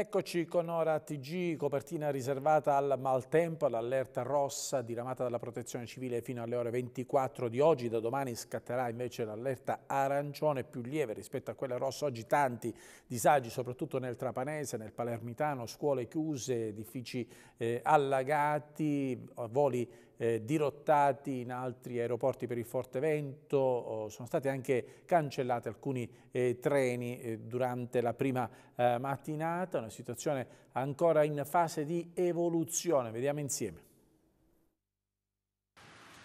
Eccoci con ora TG, copertina riservata al maltempo, all'allerta rossa diramata dalla protezione civile fino alle ore 24 di oggi. Da domani scatterà invece l'allerta arancione più lieve rispetto a quella rossa. Oggi tanti disagi, soprattutto nel Trapanese, nel Palermitano, scuole chiuse, edifici eh, allagati, voli eh, dirottati in altri aeroporti per il forte vento, sono stati anche cancellati alcuni eh, treni eh, durante la prima eh, mattinata, una situazione ancora in fase di evoluzione, vediamo insieme.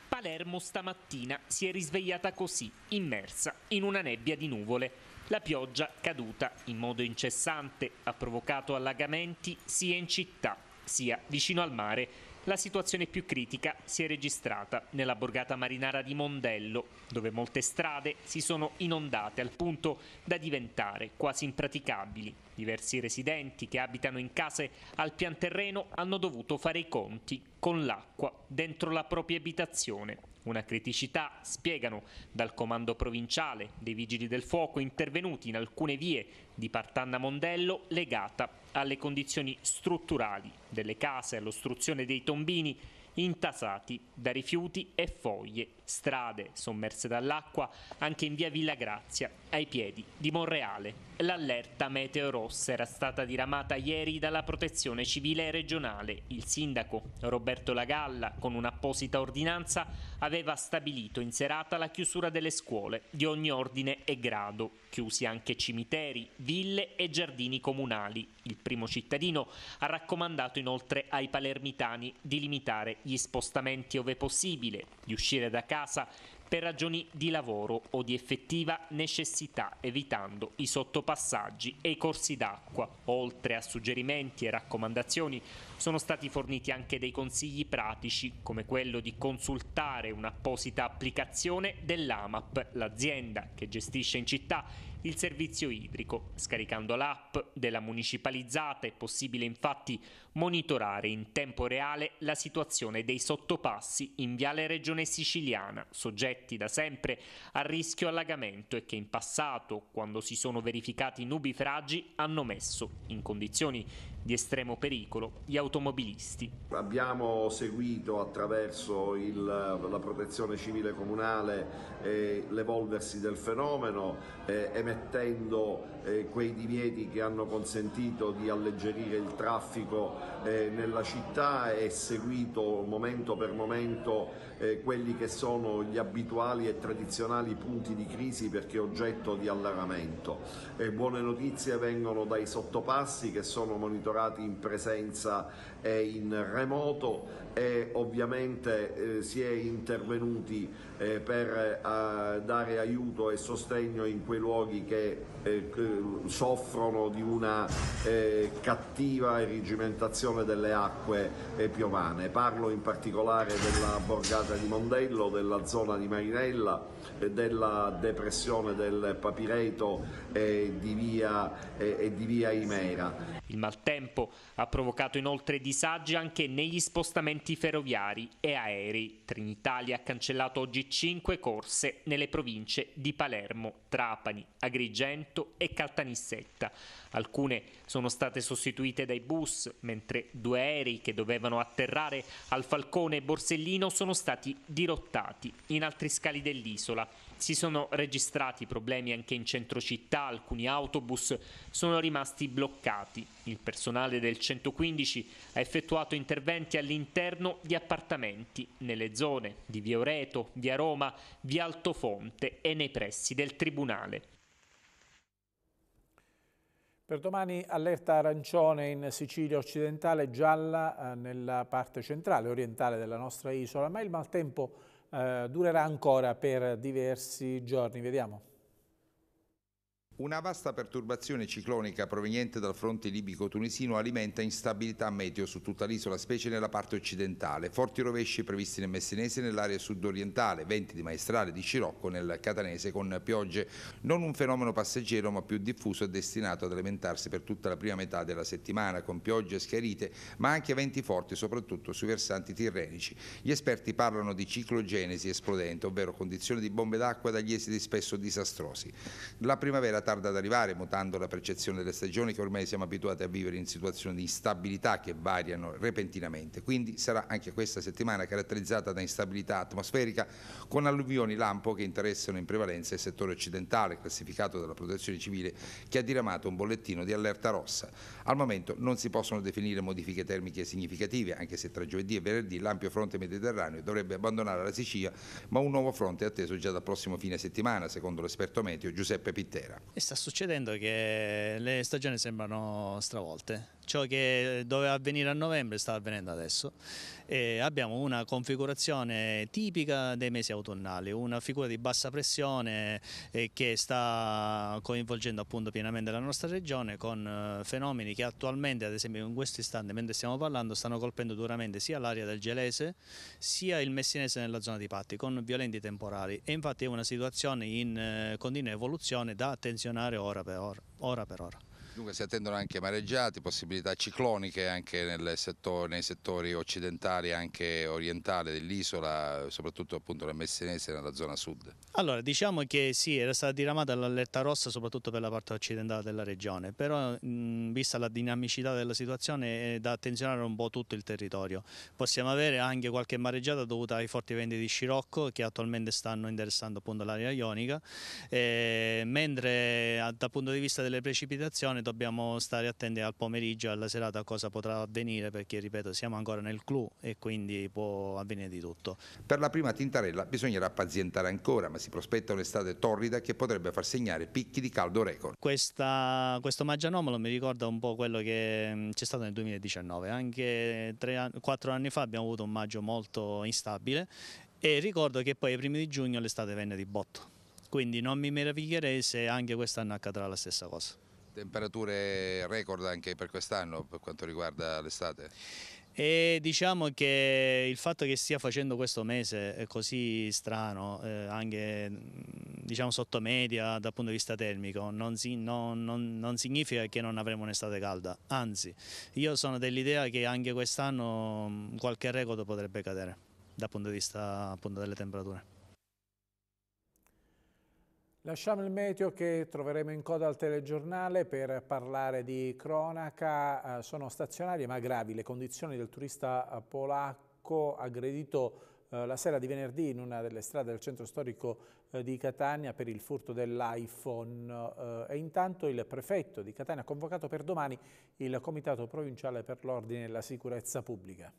Palermo stamattina si è risvegliata così, immersa in una nebbia di nuvole. La pioggia caduta in modo incessante ha provocato allagamenti sia in città sia vicino al mare la situazione più critica si è registrata nella borgata marinara di Mondello, dove molte strade si sono inondate al punto da diventare quasi impraticabili. Diversi residenti che abitano in case al pian terreno hanno dovuto fare i conti con l'acqua dentro la propria abitazione. Una criticità, spiegano, dal comando provinciale dei vigili del fuoco intervenuti in alcune vie di Partanna Mondello legata alle condizioni strutturali delle case, all'ostruzione dei tombini intasati da rifiuti e foglie, strade sommerse dall'acqua anche in via Villa Grazia ai piedi di Monreale. L'allerta meteo rossa era stata diramata ieri dalla Protezione Civile regionale. Il sindaco Roberto Lagalla, con un'apposita ordinanza, aveva stabilito in serata la chiusura delle scuole di ogni ordine e grado, chiusi anche cimiteri, ville e giardini comunali. Il primo cittadino ha raccomandato inoltre ai palermitani di limitare gli spostamenti ove possibile, di uscire da casa per ragioni di lavoro o di effettiva necessità, evitando i sottopassaggi e i corsi d'acqua. Oltre a suggerimenti e raccomandazioni, sono stati forniti anche dei consigli pratici, come quello di consultare un'apposita applicazione dell'AMAP, l'azienda che gestisce in città il servizio idrico. Scaricando l'app della municipalizzata è possibile infatti monitorare in tempo reale la situazione dei sottopassi in Viale Regione Siciliana, soggetti da sempre a rischio allagamento e che in passato, quando si sono verificati nubifragi, hanno messo in condizioni di estremo pericolo gli automobilisti. Abbiamo seguito attraverso il, la protezione civile comunale eh, l'evolversi del fenomeno, eh, emettendo eh, quei divieti che hanno consentito di alleggerire il traffico eh, nella città e seguito momento per momento eh, quelli che sono gli abituali e tradizionali punti di crisi perché oggetto di allagamento. Eh, buone notizie vengono dai sottopassi che sono monitorati monitorati in presenza e in remoto e ovviamente eh, si è intervenuti eh, per a, eh, dare aiuto e sostegno in quei luoghi che, eh, che soffrono di una eh, cattiva rigimentazione delle acque eh, piovane. Parlo in particolare della borgata di Mondello, della zona di Marinella, della depressione del Papireto e di via, e di via Imera. Il maltempo ha provocato inoltre disagi anche negli spostamenti collegamenti ferroviari e aerei. Trinitalia ha cancellato oggi 5 corse nelle province di Palermo, Trapani, Agrigento e Caltanissetta. Alcune sono state sostituite dai bus, mentre due aerei che dovevano atterrare al Falcone e Borsellino sono stati dirottati in altri scali dell'isola. Si sono registrati problemi anche in centro città, alcuni autobus sono rimasti bloccati. Il personale del 115 ha effettuato interventi all'interno di appartamenti, nelle zone di Via Oreto, Via Roma, Via Altofonte e nei pressi del Tribunale. Per domani allerta arancione in Sicilia occidentale, gialla eh, nella parte centrale, orientale della nostra isola, ma il maltempo eh, durerà ancora per diversi giorni. Vediamo. Una vasta perturbazione ciclonica proveniente dal fronte libico-tunisino alimenta instabilità meteo su tutta l'isola, specie nella parte occidentale. Forti rovesci previsti nel Messinese nell'area sudorientale, venti di maestrale di Scirocco nel Catanese con piogge. Non un fenomeno passeggero ma più diffuso e destinato ad alimentarsi per tutta la prima metà della settimana con piogge schiarite ma anche venti forti soprattutto sui versanti tirrenici. Gli esperti parlano di ciclogenesi esplodente, ovvero condizioni di bombe d'acqua dagli esiti spesso disastrosi. La primavera tarda ad arrivare, mutando la percezione delle stagioni che ormai siamo abituati a vivere in situazioni di instabilità che variano repentinamente. Quindi sarà anche questa settimana caratterizzata da instabilità atmosferica con alluvioni lampo che interessano in prevalenza il settore occidentale, classificato dalla protezione civile, che ha diramato un bollettino di allerta rossa. Al momento non si possono definire modifiche termiche significative, anche se tra giovedì e venerdì l'ampio fronte mediterraneo dovrebbe abbandonare la Sicilia, ma un nuovo fronte è atteso già dal prossimo fine settimana, secondo l'esperto meteo Giuseppe Pittera. E sta succedendo che le stagioni sembrano stravolte ciò che doveva avvenire a novembre sta avvenendo adesso e abbiamo una configurazione tipica dei mesi autunnali, una figura di bassa pressione eh, che sta coinvolgendo appunto pienamente la nostra regione con eh, fenomeni che attualmente ad esempio in questo istante mentre stiamo parlando stanno colpendo duramente sia l'area del Gelese sia il Messinese nella zona di Patti con violenti temporali e infatti è una situazione in eh, continua evoluzione da attenzionare ora per ora. ora, per ora. Dunque si attendono anche mareggiati, possibilità cicloniche anche settore, nei settori occidentali e anche orientali dell'isola, soprattutto appunto nel Messinese e nella zona sud. Allora diciamo che sì, era stata diramata l'allerta rossa soprattutto per la parte occidentale della regione, però mh, vista la dinamicità della situazione è da attenzionare un po' tutto il territorio. Possiamo avere anche qualche mareggiata dovuta ai forti venti di Scirocco che attualmente stanno interessando appunto l'area ionica, eh, mentre dal punto di vista delle precipitazioni dobbiamo stare attenti al pomeriggio e alla serata a cosa potrà avvenire perché ripeto siamo ancora nel clou e quindi può avvenire di tutto. Per la prima tintarella bisognerà pazientare ancora ma si prospetta un'estate torrida che potrebbe far segnare picchi di caldo record. Questa, questo maggio anomalo mi ricorda un po' quello che mm, c'è stato nel 2019, anche 3, 4 anni fa abbiamo avuto un maggio molto instabile e ricordo che poi ai primi di giugno l'estate venne di botto quindi non mi meraviglierei se anche quest'anno accadrà la stessa cosa. Temperature record anche per quest'anno per quanto riguarda l'estate? E diciamo che il fatto che stia facendo questo mese così strano, eh, anche mm, diciamo sotto media dal punto di vista termico, non, si, non, non, non significa che non avremo un'estate calda, anzi io sono dell'idea che anche quest'anno mm, qualche record potrebbe cadere dal punto di vista appunto, delle temperature. Lasciamo il meteo che troveremo in coda al telegiornale per parlare di cronaca. Eh, sono stazionarie ma gravi le condizioni del turista eh, polacco aggredito eh, la sera di venerdì in una delle strade del centro storico di Catania per il furto dell'iPhone e intanto il prefetto di Catania ha convocato per domani il comitato provinciale per l'ordine e la sicurezza pubblica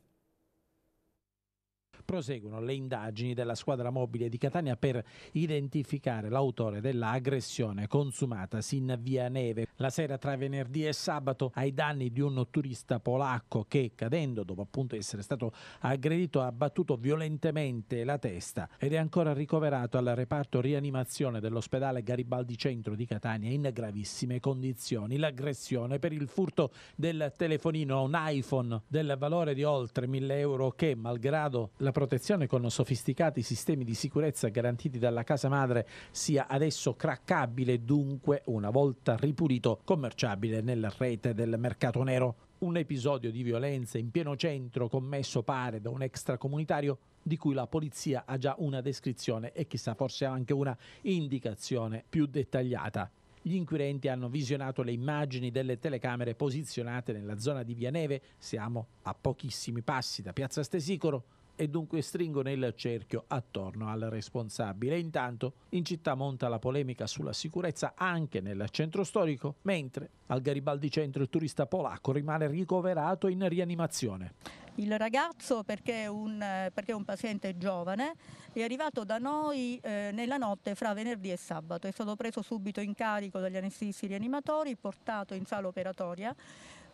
proseguono le indagini della squadra mobile di Catania per identificare l'autore dell'aggressione consumata sin via Neve la sera tra venerdì e sabato ai danni di un turista polacco che cadendo dopo appunto essere stato aggredito ha battuto violentemente la testa ed è ancora ricoverato al reparto rianimazione dell'ospedale Garibaldi Centro di Catania in gravissime condizioni. L'aggressione per il furto del telefonino a un iPhone del valore di oltre 1000 euro che malgrado la protezione con sofisticati sistemi di sicurezza garantiti dalla casa madre sia adesso craccabile e dunque, una volta ripulito, commerciabile nella rete del mercato nero. Un episodio di violenza in pieno centro commesso pare da un extracomunitario di cui la polizia ha già una descrizione e chissà forse anche una indicazione più dettagliata. Gli inquirenti hanno visionato le immagini delle telecamere posizionate nella zona di Via Neve, siamo a pochissimi passi da Piazza Stesicoro, e dunque stringono il cerchio attorno al responsabile. Intanto in città monta la polemica sulla sicurezza anche nel centro storico, mentre al Garibaldi Centro il turista polacco rimane ricoverato in rianimazione. Il ragazzo, perché è un, perché è un paziente giovane, è arrivato da noi eh, nella notte fra venerdì e sabato. È stato preso subito in carico dagli anestesisti rianimatori, portato in sala operatoria,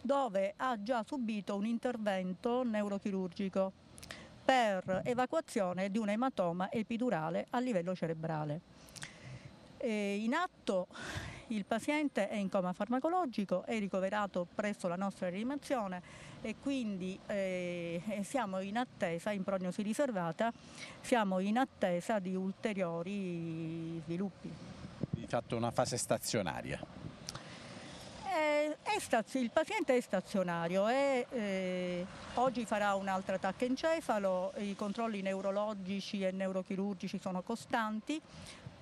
dove ha già subito un intervento neurochirurgico per evacuazione di un ematoma epidurale a livello cerebrale. E in atto il paziente è in coma farmacologico, è ricoverato presso la nostra rianimazione e quindi eh, siamo in attesa, in prognosi riservata, siamo in attesa di ulteriori sviluppi. Di fatto una fase stazionaria. Eh, è, è il paziente è stazionario, è, eh, oggi farà un'altra attacca encefalo, i controlli neurologici e neurochirurgici sono costanti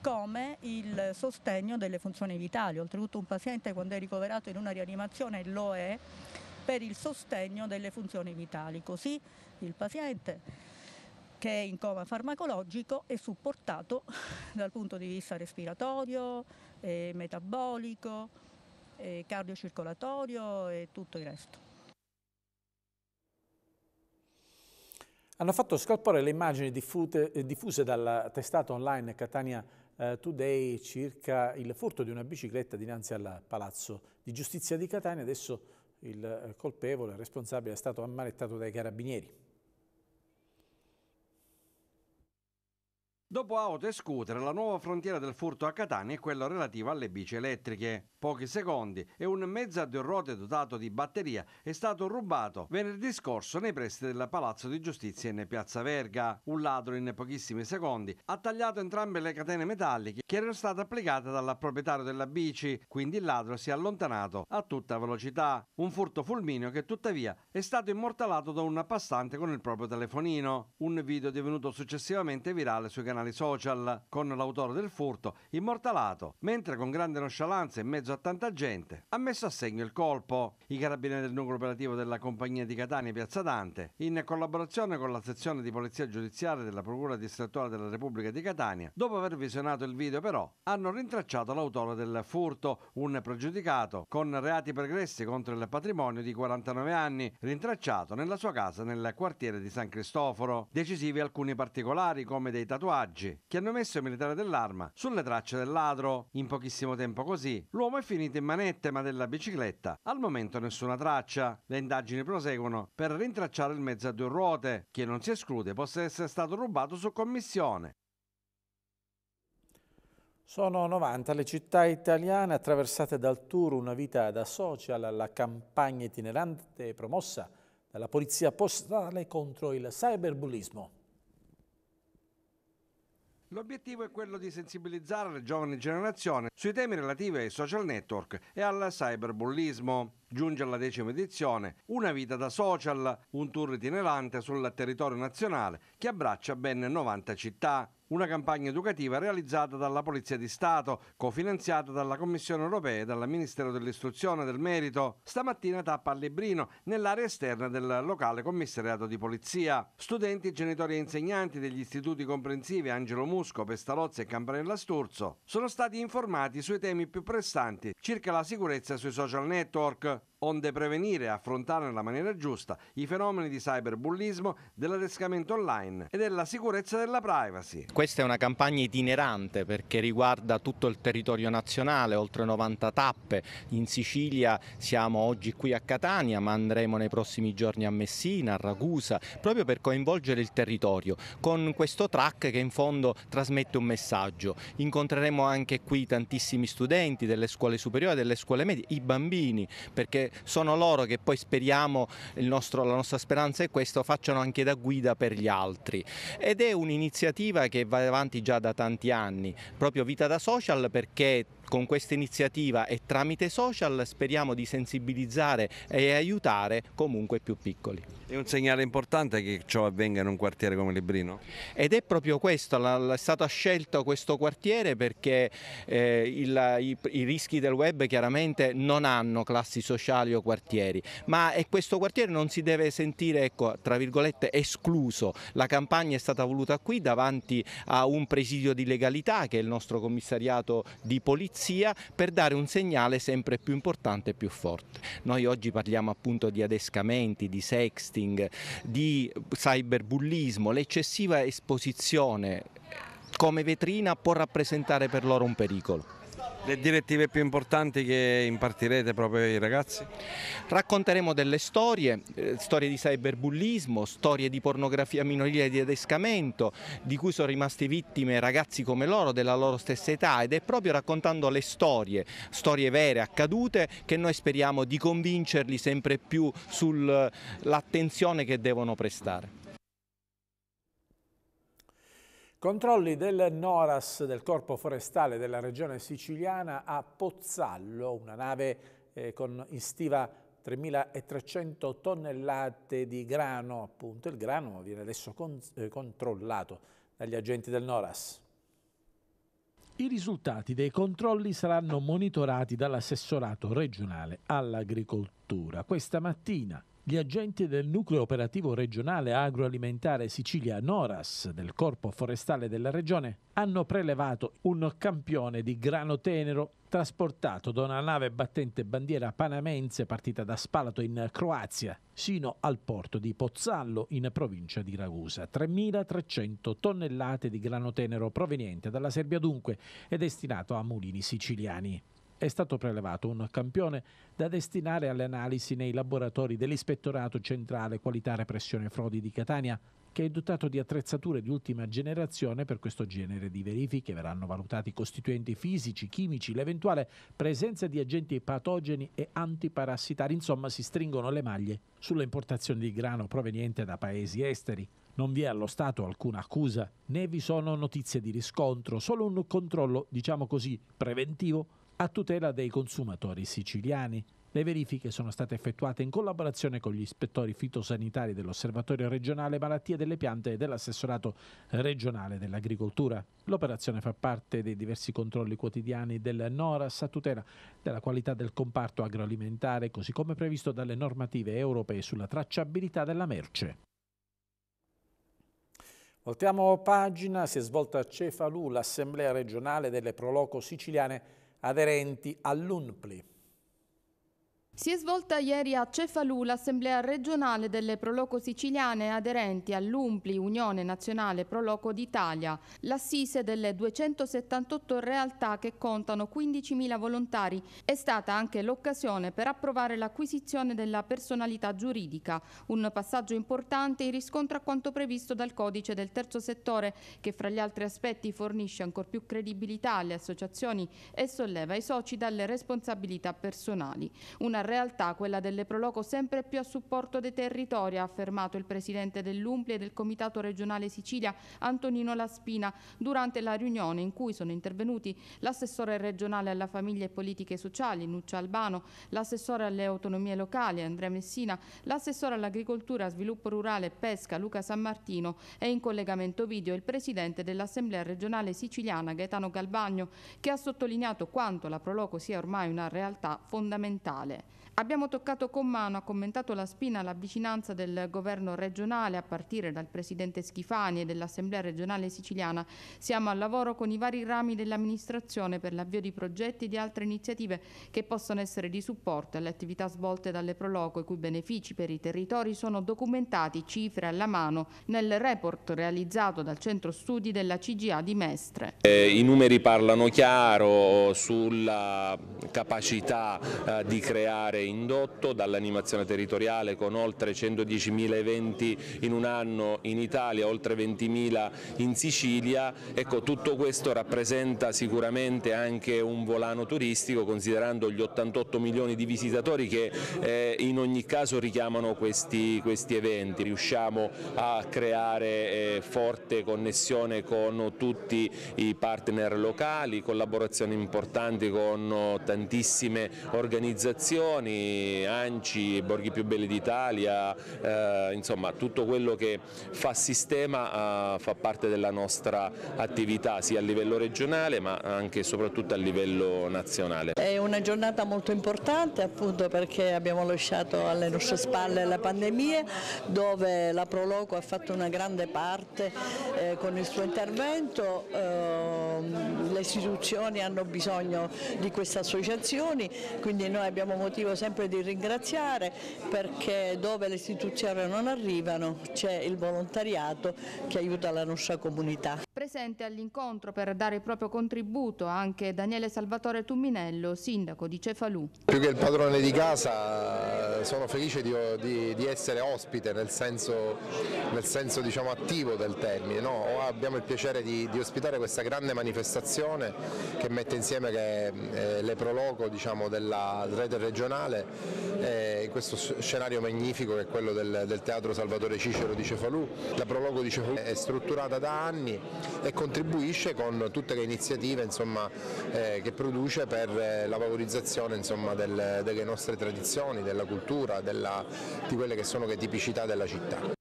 come il sostegno delle funzioni vitali. Oltretutto un paziente quando è ricoverato in una rianimazione lo è per il sostegno delle funzioni vitali. Così il paziente che è in coma farmacologico è supportato dal punto di vista respiratorio, e eh, metabolico, eh, cardiocircolatorio e tutto il resto. Hanno fatto scalpore le immagini diffute, eh, diffuse dalla testata online Catania eh, Today circa il furto di una bicicletta dinanzi al Palazzo di Giustizia di Catania. Adesso il eh, colpevole, il responsabile, è stato ammalettato dai carabinieri. Dopo auto e scooter, la nuova frontiera del furto a Catania è quella relativa alle bici elettriche pochi secondi e un mezzo a due ruote dotato di batteria è stato rubato venerdì scorso nei pressi del Palazzo di Giustizia in Piazza Verga. Un ladro in pochissimi secondi ha tagliato entrambe le catene metalliche che erano state applicate dal proprietario della bici, quindi il ladro si è allontanato a tutta velocità. Un furto fulmineo che tuttavia è stato immortalato da un passante con il proprio telefonino. Un video divenuto successivamente virale sui canali social con l'autore del furto immortalato, mentre con grande nonchalance e mezzo mezzo a tanta gente, ha messo a segno il colpo. I carabinieri del nucleo operativo della compagnia di Catania Piazza Dante, in collaborazione con la sezione di polizia giudiziaria della Procura distrettuale della Repubblica di Catania, dopo aver visionato il video però, hanno rintracciato l'autore del furto, un pregiudicato con reati pregressi contro il patrimonio di 49 anni, rintracciato nella sua casa nel quartiere di San Cristoforo. Decisivi alcuni particolari come dei tatuaggi che hanno messo il militare dell'arma sulle tracce del ladro. In pochissimo tempo così l'uomo è finita in manette ma della bicicletta al momento nessuna traccia. Le indagini proseguono per rintracciare il mezzo a due ruote, che non si esclude possa essere stato rubato su commissione. Sono 90 le città italiane attraversate dal tour Una vita da social alla campagna itinerante promossa dalla Polizia Postale contro il cyberbullismo. L'obiettivo è quello di sensibilizzare le giovani generazioni sui temi relativi ai social network e al cyberbullismo. Giunge alla decima edizione Una vita da social, un tour itinerante sul territorio nazionale che abbraccia ben 90 città una campagna educativa realizzata dalla Polizia di Stato, cofinanziata dalla Commissione europea e dal Ministero dell'Istruzione del Merito. Stamattina tappa a Lebrino, nell'area esterna del locale commissariato di polizia. Studenti, genitori e insegnanti degli istituti comprensivi Angelo Musco, Pestalozzi e Campanella Sturzo sono stati informati sui temi più pressanti circa la sicurezza sui social network onde prevenire e affrontare nella maniera giusta i fenomeni di cyberbullismo, dell'adescamento online e della sicurezza della privacy. Questa è una campagna itinerante perché riguarda tutto il territorio nazionale, oltre 90 tappe. In Sicilia siamo oggi qui a Catania, ma andremo nei prossimi giorni a Messina, a Ragusa, proprio per coinvolgere il territorio con questo track che in fondo trasmette un messaggio. Incontreremo anche qui tantissimi studenti delle scuole superiori, delle scuole medie, i bambini, perché sono loro che poi speriamo, nostro, la nostra speranza è questo, facciano anche da guida per gli altri. Ed è un'iniziativa che va avanti già da tanti anni, proprio Vita da Social perché con questa iniziativa e tramite social speriamo di sensibilizzare e aiutare comunque più piccoli. È un segnale importante che ciò avvenga in un quartiere come Librino? Ed è proprio questo, è stato scelto questo quartiere perché eh, il, i, i rischi del web chiaramente non hanno classi sociali o quartieri, ma è questo quartiere non si deve sentire ecco, tra virgolette escluso. La campagna è stata voluta qui davanti a un presidio di legalità che è il nostro commissariato di polizia polizia per dare un segnale sempre più importante e più forte. Noi oggi parliamo appunto di adescamenti, di sexting, di cyberbullismo, l'eccessiva esposizione come vetrina può rappresentare per loro un pericolo. Le direttive più importanti che impartirete proprio ai ragazzi? Racconteremo delle storie, eh, storie di cyberbullismo, storie di pornografia minorile e di adescamento, di cui sono rimaste vittime ragazzi come loro della loro stessa età ed è proprio raccontando le storie, storie vere, accadute, che noi speriamo di convincerli sempre più sull'attenzione che devono prestare. Controlli del NORAS del Corpo Forestale della Regione Siciliana a Pozzallo, una nave eh, con in stiva 3.300 tonnellate di grano, appunto. Il grano viene adesso con, eh, controllato dagli agenti del NORAS. I risultati dei controlli saranno monitorati dall'assessorato regionale all'agricoltura. Questa mattina gli agenti del nucleo operativo regionale agroalimentare Sicilia Noras del Corpo Forestale della Regione hanno prelevato un campione di grano tenero trasportato da una nave battente bandiera panamense partita da Spalato in Croazia sino al porto di Pozzallo in provincia di Ragusa. 3.300 tonnellate di grano tenero proveniente dalla Serbia dunque e destinato a mulini siciliani è stato prelevato un campione da destinare alle analisi nei laboratori dell'Ispettorato Centrale Qualità Repressione Frodi di Catania, che è dotato di attrezzature di ultima generazione per questo genere di verifiche. Verranno valutati i costituenti fisici, chimici, l'eventuale presenza di agenti patogeni e antiparassitari. Insomma, si stringono le maglie sulle importazioni di grano proveniente da paesi esteri. Non vi è allo Stato alcuna accusa, né vi sono notizie di riscontro, solo un controllo, diciamo così, preventivo a tutela dei consumatori siciliani. Le verifiche sono state effettuate in collaborazione con gli ispettori fitosanitari dell'Osservatorio regionale malattie delle piante e dell'assessorato regionale dell'agricoltura. L'operazione fa parte dei diversi controlli quotidiani del NORAS a tutela della qualità del comparto agroalimentare, così come previsto dalle normative europee sulla tracciabilità della merce. Voltiamo pagina, si è svolta a Cefalù l'assemblea regionale delle Proloco siciliane aderenti all'UNPLI. Si è svolta ieri a Cefalù l'assemblea regionale delle Proloco siciliane aderenti all'UMPLI Unione Nazionale Proloco d'Italia, l'assise delle 278 realtà che contano 15.000 volontari. È stata anche l'occasione per approvare l'acquisizione della personalità giuridica, un passaggio importante in riscontro a quanto previsto dal codice del terzo settore che fra gli altri aspetti fornisce ancor più credibilità alle associazioni e solleva i soci dalle responsabilità personali. Una realtà quella delle Proloco sempre più a supporto dei territori, ha affermato il presidente dell'Umpli e del Comitato regionale Sicilia Antonino Laspina durante la riunione in cui sono intervenuti l'assessore regionale alla famiglia e politiche sociali Nuccia Albano, l'assessore alle autonomie locali Andrea Messina, l'assessore all'agricoltura, sviluppo rurale e pesca Luca San Martino e in collegamento video il presidente dell'Assemblea regionale siciliana Gaetano Galbagno che ha sottolineato quanto la Proloco sia ormai una realtà fondamentale. Abbiamo toccato con mano, ha commentato la spina, la vicinanza del governo regionale a partire dal presidente Schifani e dell'Assemblea regionale siciliana. Siamo al lavoro con i vari rami dell'amministrazione per l'avvio di progetti e di altre iniziative che possono essere di supporto alle attività svolte dalle Proloco, i cui benefici per i territori sono documentati cifre alla mano nel report realizzato dal centro studi della CGA di Mestre. Eh, I numeri parlano chiaro sulla capacità eh, di creare indotto, dall'animazione territoriale con oltre 110.000 eventi in un anno in Italia, oltre 20.000 in Sicilia, ecco tutto questo rappresenta sicuramente anche un volano turistico considerando gli 88 milioni di visitatori che eh, in ogni caso richiamano questi, questi eventi, riusciamo a creare eh, forte connessione con tutti i partner locali, collaborazioni importanti con tantissime organizzazioni, Regioni, Anci, Borghi più belli d'Italia, eh, insomma tutto quello che fa sistema eh, fa parte della nostra attività sia a livello regionale ma anche e soprattutto a livello nazionale. È una giornata molto importante appunto perché abbiamo lasciato alle nostre spalle la pandemia dove la Proloco ha fatto una grande parte eh, con il suo intervento, ehm, le istituzioni hanno bisogno di queste associazioni quindi noi abbiamo motivo sempre di ringraziare perché dove le istituzioni non arrivano c'è il volontariato che aiuta la nostra comunità. Presente all'incontro per dare il proprio contributo anche Daniele Salvatore Tumminello, sindaco di Cefalù. Più che il padrone di casa sono felice di, di, di essere ospite nel senso, nel senso diciamo, attivo del termine. No? Abbiamo il piacere di, di, ospitare questa grande manifestazione che mette insieme le, eh, le prologo diciamo, della rete regionale Nazionale eh, in questo scenario magnifico che è quello del, del, Teatro Salvatore Cicero di Cefalù. La Prologo di Cefalù è strutturata da anni e contribuisce con tutte le iniziative insomma, eh, che produce per eh, la valorizzazione insomma, del, delle nostre tradizioni, della cultura, della, di quelle che sono le tipicità della città.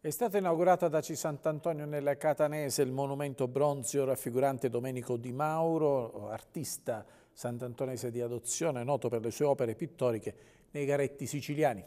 È stato inaugurato da C. Sant'Antonio nel Catanese il monumento bronzio raffigurante Domenico Di Mauro, artista sant'antonese di adozione, noto per le sue opere pittoriche nei Garetti siciliani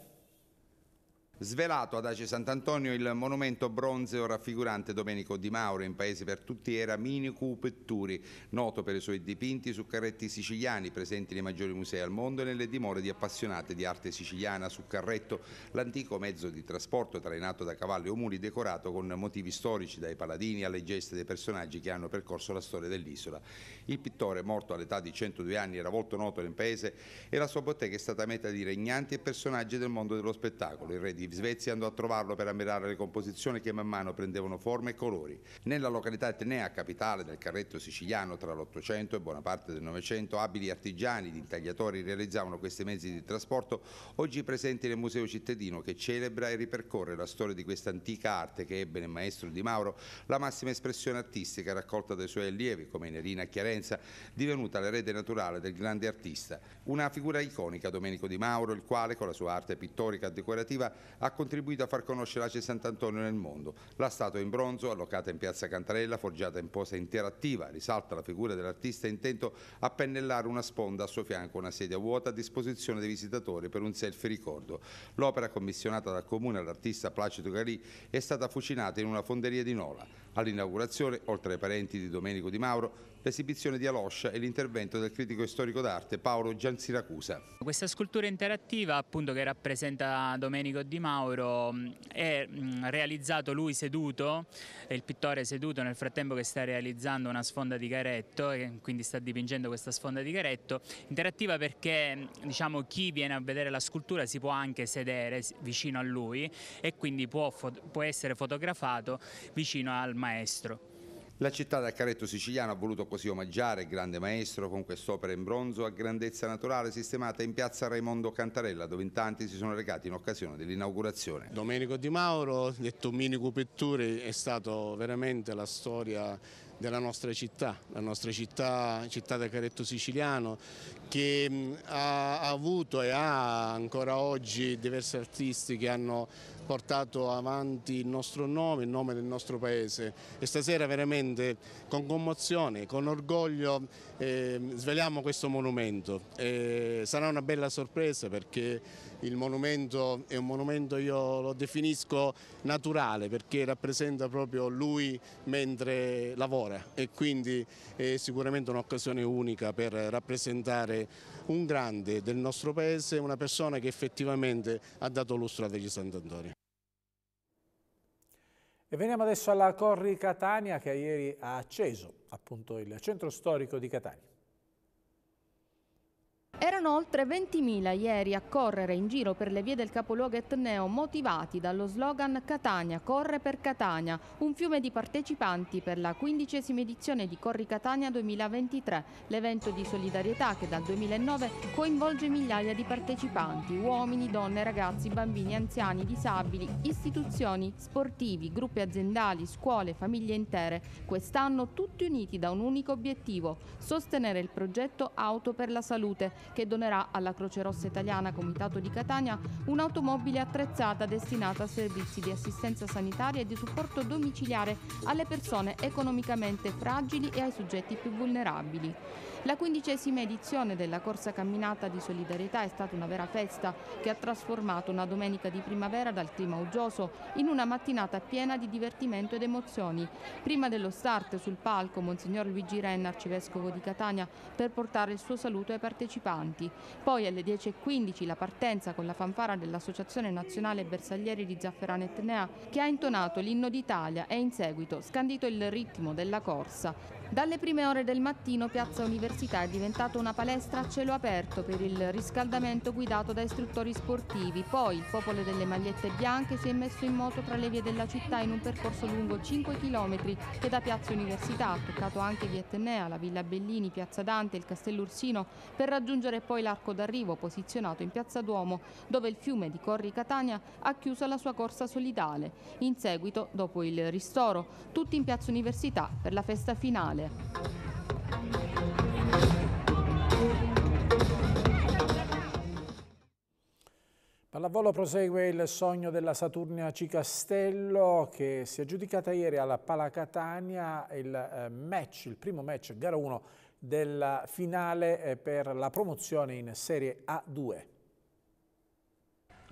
svelato ad Ace Sant'Antonio il monumento bronzeo raffigurante Domenico Di Mauro in paese per tutti era Minicu Petturi, noto per i suoi dipinti su carretti siciliani presenti nei maggiori musei al mondo e nelle dimore di appassionate di arte siciliana su carretto, l'antico mezzo di trasporto trainato da cavalli o muli decorato con motivi storici dai paladini alle geste dei personaggi che hanno percorso la storia dell'isola. Il pittore, morto all'età di 102 anni, era molto noto nel paese e la sua bottega è stata meta di regnanti e personaggi del mondo dello spettacolo, il re di in Svezia andò a trovarlo per ammirare le composizioni che man mano prendevano forma e colori. Nella località etnea, capitale del carretto siciliano tra l'Ottocento e buona parte del Novecento, abili artigiani di intagliatori realizzavano questi mezzi di trasporto, oggi presenti nel Museo Cittadino che celebra e ripercorre la storia di questa antica arte che ebbe nel maestro Di Mauro la massima espressione artistica raccolta dai suoi allievi come Nerina Chiarenza, divenuta l'erede naturale del grande artista. Una figura iconica Domenico Di Mauro, il quale con la sua arte pittorica e decorativa ha contribuito a far conoscere la Ace Sant'Antonio nel mondo. La statua in bronzo, allocata in piazza Cantarella, forgiata in posa interattiva, risalta la figura dell'artista intento a pennellare una sponda a suo fianco, una sedia vuota a disposizione dei visitatori per un selfie ricordo. L'opera commissionata dal comune all'artista Placido Galì è stata fucinata in una fonderia di Nola. All'inaugurazione, oltre ai parenti di Domenico Di Mauro, l'esibizione di Aloscia e l'intervento del critico storico d'arte Paolo Gian Siracusa. Questa scultura interattiva appunto, che rappresenta Domenico Di Mauro è realizzato lui seduto, il pittore seduto nel frattempo che sta realizzando una sfonda di Caretto e quindi sta dipingendo questa sfonda di Caretto, interattiva perché diciamo, chi viene a vedere la scultura si può anche sedere vicino a lui e quindi può, può essere fotografato vicino al maestro. La città d'Accaretto siciliano ha voluto così omaggiare il grande maestro con quest'opera in bronzo a grandezza naturale sistemata in piazza Raimondo Cantarella, dove in tanti si sono recati in occasione dell'inaugurazione. Domenico Di Mauro, detto Minico Pitture, è stato veramente la storia della nostra città, la nostra città, città d'Acaretto siciliano, che ha avuto e ha ancora oggi diversi artisti che hanno portato avanti il nostro nome, il nome del nostro paese e stasera veramente con commozione, con orgoglio eh, sveliamo questo monumento. Eh, sarà una bella sorpresa perché il monumento è un monumento, io lo definisco naturale perché rappresenta proprio lui mentre lavora e quindi è sicuramente un'occasione unica per rappresentare un grande del nostro paese, una persona che effettivamente ha dato lustro a Degli Sant'Antonio. E veniamo adesso alla Corri Catania che ieri ha acceso appunto il centro storico di Catania. Erano oltre 20.000 ieri a correre in giro per le vie del capoluogo etneo motivati dallo slogan Catania, corre per Catania, un fiume di partecipanti per la quindicesima edizione di Corri Catania 2023, l'evento di solidarietà che dal 2009 coinvolge migliaia di partecipanti, uomini, donne, ragazzi, bambini, anziani, disabili, istituzioni, sportivi, gruppi aziendali, scuole, famiglie intere, quest'anno tutti uniti da un unico obiettivo, sostenere il progetto Auto per la Salute che donerà alla Croce Rossa Italiana Comitato di Catania un'automobile attrezzata destinata a servizi di assistenza sanitaria e di supporto domiciliare alle persone economicamente fragili e ai soggetti più vulnerabili. La quindicesima edizione della corsa camminata di solidarietà è stata una vera festa che ha trasformato una domenica di primavera dal clima uggioso in una mattinata piena di divertimento ed emozioni. Prima dello start sul palco Monsignor Luigi Renna, arcivescovo di Catania, per portare il suo saluto ai partecipanti. Poi alle 10.15 la partenza con la fanfara dell'Associazione Nazionale Bersaglieri di Zafferana Etnea che ha intonato l'inno d'Italia e in seguito scandito il ritmo della corsa. Dalle prime ore del mattino Piazza Università università è diventata una palestra a cielo aperto per il riscaldamento guidato da istruttori sportivi. Poi il popolo delle magliette bianche si è messo in moto tra le vie della città in un percorso lungo 5 km che da Piazza Università ha toccato anche via Etnea, la Villa Bellini, Piazza Dante, il Castello Ursino per raggiungere poi l'arco d'arrivo posizionato in Piazza Duomo dove il fiume di Corri Catania ha chiuso la sua corsa solidale. In seguito, dopo il ristoro, tutti in Piazza Università per la festa finale. Pallavolo prosegue il sogno della Saturnia Cicastello che si è giudicata ieri alla Palacatania il eh, match, il primo match, gara 1 della finale eh, per la promozione in Serie A2.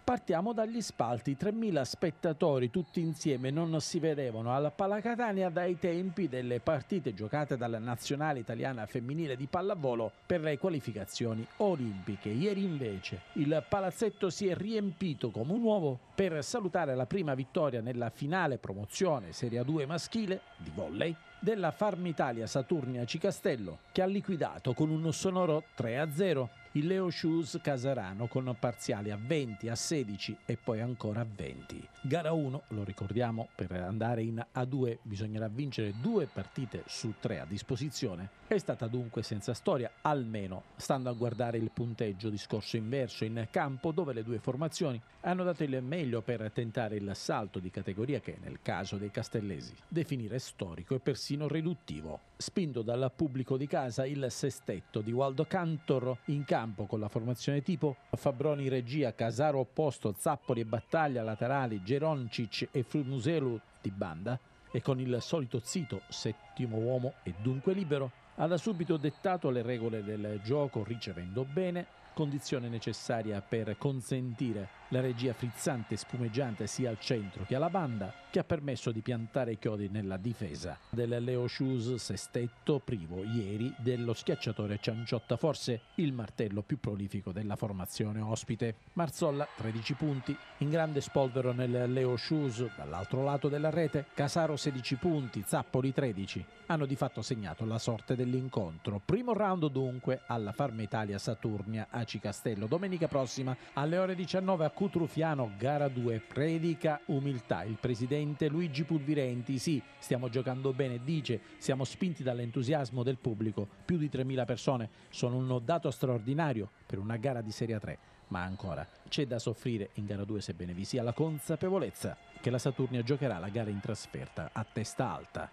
Partiamo dagli spalti, 3.000 spettatori tutti insieme non si vedevano alla Palacatania dai tempi delle partite giocate dalla nazionale italiana femminile di pallavolo per le qualificazioni olimpiche. Ieri invece il palazzetto si è riempito come un uovo per salutare la prima vittoria nella finale promozione Serie 2 maschile di volley della Farmitalia Saturnia Cicastello che ha liquidato con un sonoro 3-0 il Leo Shoes Casarano con parziali a 20, a 16 e poi ancora a 20. Gara 1, lo ricordiamo, per andare in A2 bisognerà vincere due partite su tre a disposizione. È stata dunque senza storia, almeno stando a guardare il punteggio discorso inverso in campo dove le due formazioni hanno dato il meglio per tentare il salto di categoria che nel caso dei castellesi definire storico e persino riduttivo spinto dal pubblico di casa il sestetto di Waldo Cantor in campo con la formazione tipo Fabroni regia, Casaro opposto, Zappoli e Battaglia laterali, Geroncic e Frunuselu di banda e con il solito zito settimo uomo e dunque libero ha da subito dettato le regole del gioco ricevendo bene, condizione necessaria per consentire la regia frizzante e spumeggiante sia al centro che alla banda, che ha permesso di piantare i chiodi nella difesa del Leo Shoes sestetto privo ieri dello schiacciatore Cianciotta, forse il martello più prolifico della formazione ospite. Marzolla 13 punti, in grande spolvero nel Leo Shoes dall'altro lato della rete, Casaro 16 punti, Zappoli 13, hanno di fatto segnato la sorte dell'incontro. Primo round dunque alla Farma Italia Saturnia AC Castello domenica prossima alle ore 19 a Cutrufiano, gara 2, predica umiltà. Il presidente Luigi Pulvirenti, sì, stiamo giocando bene, dice, siamo spinti dall'entusiasmo del pubblico. Più di 3.000 persone sono un dato straordinario per una gara di Serie 3. Ma ancora, c'è da soffrire in gara 2 sebbene vi sia la consapevolezza che la Saturnia giocherà la gara in trasferta a testa alta.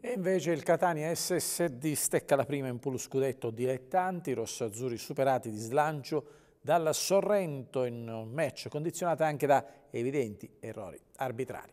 E invece il Catania SSD stecca la prima in polo scudetto dilettanti, rossazzurri superati di slancio, dal Sorrento in un match condizionata anche da evidenti errori arbitrari.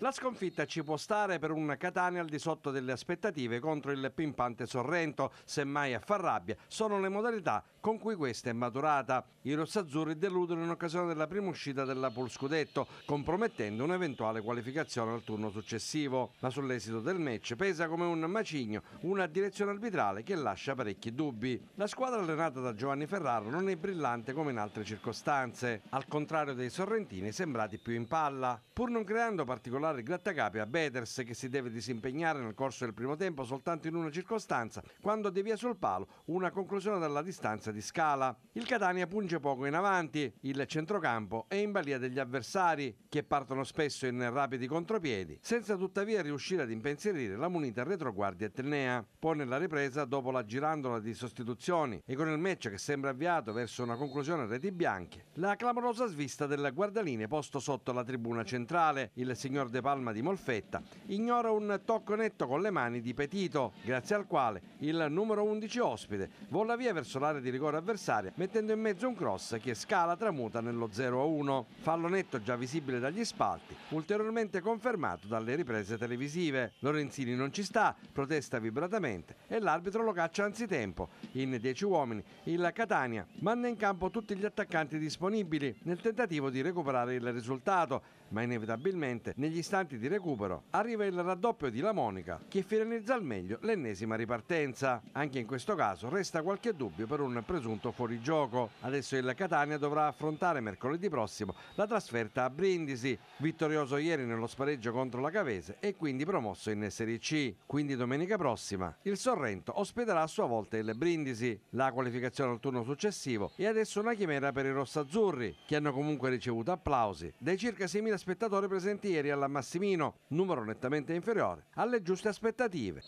La sconfitta ci può stare per un Catania al di sotto delle aspettative contro il pimpante Sorrento, semmai a far rabbia. Sono le modalità con cui questa è maturata. I rossazzurri deludono in occasione della prima uscita della Pool Scudetto, compromettendo un'eventuale qualificazione al turno successivo. Ma sull'esito del match pesa come un macigno una direzione arbitrale che lascia parecchi dubbi. La squadra allenata da Giovanni Ferraro non è brillante come in altre circostanze, al contrario dei sorrentini sembrati più in palla. Pur non creando particolari titolare il grattacapi a Beders che si deve disimpegnare nel corso del primo tempo soltanto in una circostanza, quando devia sul palo una conclusione dalla distanza di scala. Il Catania punge poco in avanti, il centrocampo è in balia degli avversari che partono spesso in rapidi contropiedi, senza tuttavia riuscire ad impensierire la munita retroguardia etnea. Poi nella ripresa, dopo la girandola di sostituzioni e con il match che sembra avviato verso una conclusione a reti bianche, la clamorosa svista del guardaline posto sotto la tribuna centrale, il signor De Conte Palma di Molfetta ignora un tocco netto con le mani di Petito, grazie al quale il numero 11 ospite vola via verso l'area di rigore avversaria mettendo in mezzo un cross che scala tramuta nello 0-1. Fallo netto già visibile dagli spalti, ulteriormente confermato dalle riprese televisive. Lorenzini non ci sta, protesta vibratamente e l'arbitro lo caccia anzitempo. In 10 uomini il Catania manda in campo tutti gli attaccanti disponibili nel tentativo di recuperare il risultato ma inevitabilmente negli istanti di recupero arriva il raddoppio di La Monica che finalizza al meglio l'ennesima ripartenza. Anche in questo caso resta qualche dubbio per un presunto fuorigioco. Adesso il Catania dovrà affrontare mercoledì prossimo la trasferta a Brindisi, vittorioso ieri nello spareggio contro la Cavese e quindi promosso in Serie C. Quindi domenica prossima il Sorrento ospiterà a sua volta il Brindisi, la qualificazione al turno successivo e adesso una chimera per i rossazzurri che hanno comunque ricevuto applausi dai circa 6.000 spettatori presenti ieri alla Massimino, numero nettamente inferiore alle giuste aspettative.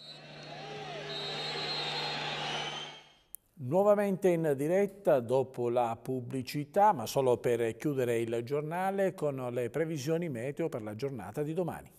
Nuovamente in diretta dopo la pubblicità, ma solo per chiudere il giornale con le previsioni meteo per la giornata di domani.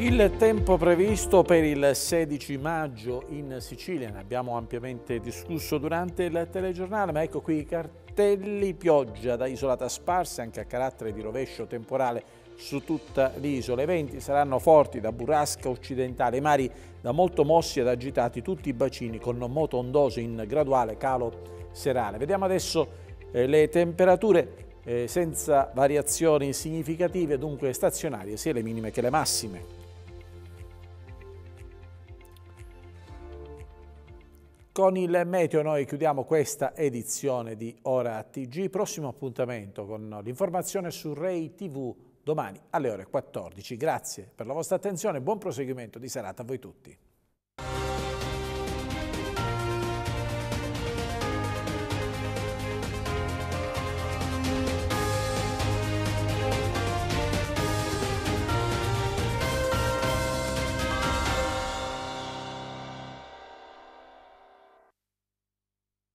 Il tempo previsto per il 16 maggio in Sicilia, ne abbiamo ampiamente discusso durante il telegiornale, ma ecco qui i cartelli pioggia da isolata sparsa anche a carattere di rovescio temporale su tutta l'isola. I venti saranno forti da burrasca occidentale, i mari da molto mossi ed agitati, tutti i bacini con moto ondoso in graduale calo serale. Vediamo adesso eh, le temperature eh, senza variazioni significative, dunque stazionarie sia le minime che le massime. Con il meteo noi chiudiamo questa edizione di Ora TG, prossimo appuntamento con l'informazione su Ray TV domani alle ore 14. Grazie per la vostra attenzione e buon proseguimento di serata a voi tutti.